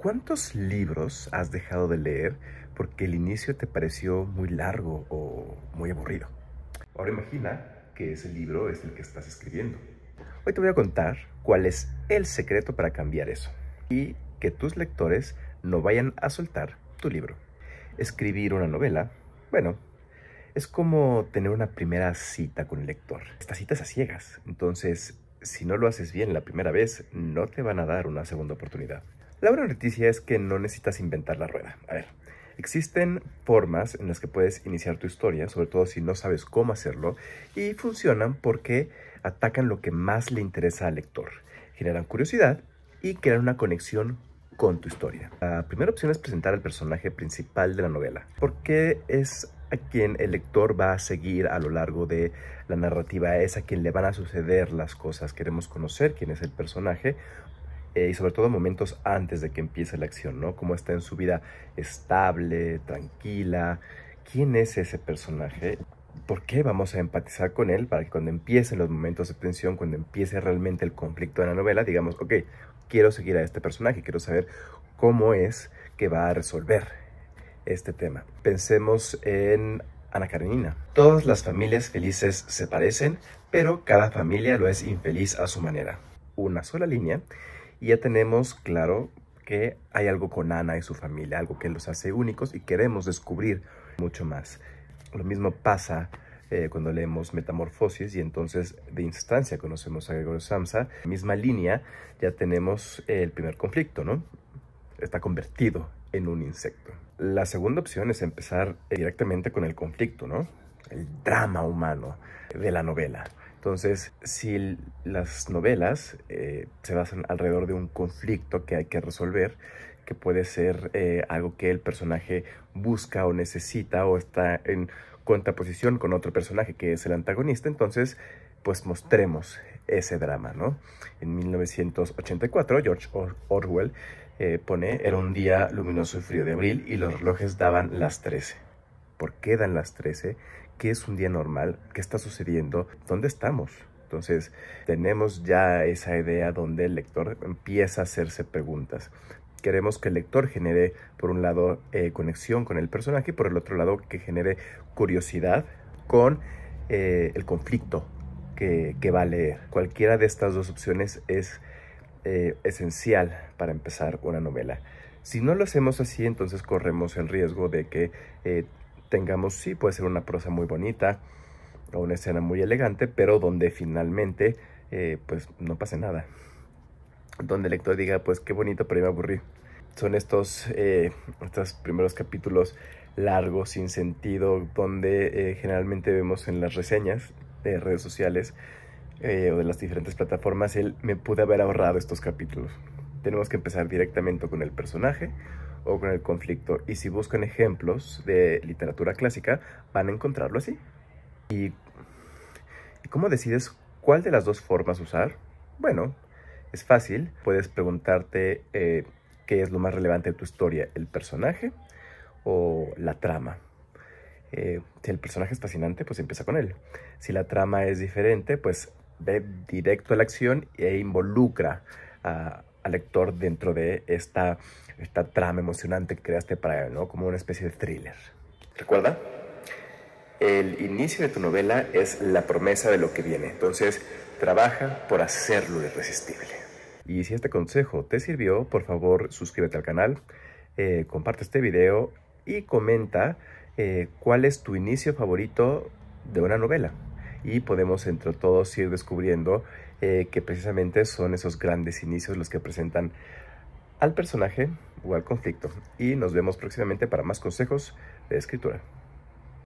¿cuántos libros has dejado de leer porque el inicio te pareció muy largo o muy aburrido? Ahora imagina que ese libro es el que estás escribiendo. Hoy te voy a contar cuál es el secreto para cambiar eso y que tus lectores no vayan a soltar tu libro. Escribir una novela, bueno, es como tener una primera cita con el lector. Estas citas a ciegas, entonces si no lo haces bien la primera vez, no te van a dar una segunda oportunidad. La buena noticia es que no necesitas inventar la rueda. A ver, existen formas en las que puedes iniciar tu historia, sobre todo si no sabes cómo hacerlo, y funcionan porque atacan lo que más le interesa al lector, generan curiosidad y crean una conexión con tu historia. La primera opción es presentar al personaje principal de la novela, porque es a quien el lector va a seguir a lo largo de la narrativa, es a quien le van a suceder las cosas. Queremos conocer quién es el personaje eh, y sobre todo momentos antes de que empiece la acción, ¿no? Cómo está en su vida estable, tranquila. ¿Quién es ese personaje? ¿Por qué vamos a empatizar con él para que cuando empiecen los momentos de tensión, cuando empiece realmente el conflicto de la novela, digamos, ok, quiero seguir a este personaje, quiero saber cómo es que va a resolver este tema. Pensemos en Ana Karenina. Todas las familias felices se parecen, pero cada familia lo es infeliz a su manera. Una sola línea y ya tenemos claro que hay algo con Ana y su familia, algo que los hace únicos y queremos descubrir mucho más. Lo mismo pasa eh, cuando leemos Metamorfosis y entonces de instancia conocemos a Gregorio Samsa. Misma línea, ya tenemos el primer conflicto, ¿no? Está convertido en un insecto. La segunda opción es empezar directamente con el conflicto, ¿no? El drama humano de la novela. Entonces, si las novelas eh, se basan alrededor de un conflicto que hay que resolver, que puede ser eh, algo que el personaje busca o necesita o está en contraposición con otro personaje que es el antagonista, entonces pues mostremos ese drama, ¿no? En 1984 George Orwell eh, pone era un día luminoso y frío de abril y los relojes daban las 13. ¿Por qué dan las 13? qué es un día normal, qué está sucediendo, dónde estamos. Entonces tenemos ya esa idea donde el lector empieza a hacerse preguntas. Queremos que el lector genere, por un lado, eh, conexión con el personaje y por el otro lado, que genere curiosidad con eh, el conflicto que, va a leer. Cualquiera de estas dos opciones es eh, esencial para empezar una novela. Si no lo hacemos así, entonces corremos el riesgo de que tengamos, sí, puede ser una prosa muy bonita o una escena muy elegante, pero donde finalmente eh, pues no pase nada. Donde el lector diga, pues qué bonito, pero me aburrí. Son estos, eh, estos primeros capítulos largos, sin sentido, donde eh, generalmente vemos en las reseñas de redes sociales eh, o de las diferentes plataformas él me pude haber ahorrado estos capítulos. Tenemos que empezar directamente con el personaje o con el conflicto. Y si buscan ejemplos de literatura clásica, van a encontrarlo así. ¿Y, cómo decides cuál de las dos formas usar? Bueno, es fácil. Puedes preguntarte eh, qué es lo más relevante de tu historia, el personaje o la trama. Eh, si el personaje es fascinante, pues empieza con él. Si la trama es diferente, pues ve directo a la acción e involucra al lector dentro de esta esta trama emocionante que creaste para él, ¿no? Como una especie de thriller. Recuerda, el inicio de tu novela es la promesa de lo que viene, entonces trabaja por hacerlo irresistible. Y si este consejo te sirvió, por favor suscríbete al canal, eh, comparte este video y comenta eh, cuál es tu inicio favorito de una novela. Y podemos entre todos ir descubriendo eh, que precisamente son esos grandes inicios los que presentan al personaje o al conflicto. Y nos vemos próximamente para más consejos de escritura.